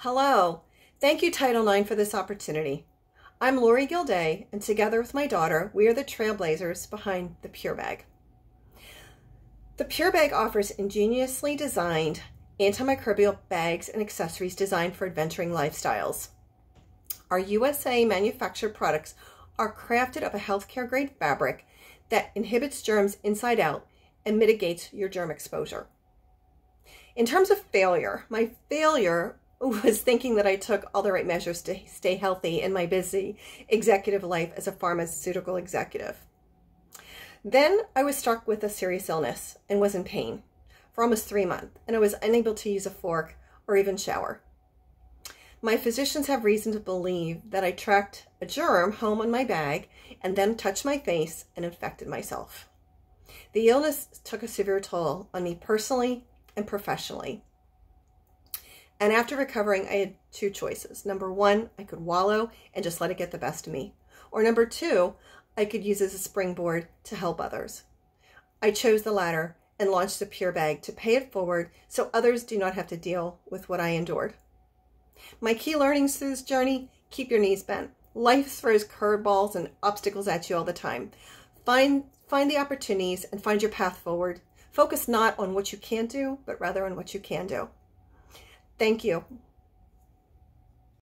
Hello. Thank you, Title IX, for this opportunity. I'm Lori Gilday, and together with my daughter, we are the trailblazers behind the Pure Bag. The Pure Bag offers ingeniously designed antimicrobial bags and accessories designed for adventuring lifestyles. Our USA manufactured products are crafted of a healthcare grade fabric that inhibits germs inside out and mitigates your germ exposure. In terms of failure, my failure was thinking that I took all the right measures to stay healthy in my busy executive life as a pharmaceutical executive. Then I was struck with a serious illness and was in pain for almost three months, and I was unable to use a fork or even shower. My physicians have reason to believe that I tracked a germ home in my bag and then touched my face and infected myself. The illness took a severe toll on me personally and professionally. And after recovering, I had two choices. Number one, I could wallow and just let it get the best of me. Or number two, I could use as a springboard to help others. I chose the latter and launched a pure bag to pay it forward so others do not have to deal with what I endured. My key learnings through this journey keep your knees bent. Life throws curveballs and obstacles at you all the time. Find, find the opportunities and find your path forward. Focus not on what you can't do, but rather on what you can do. Thank you.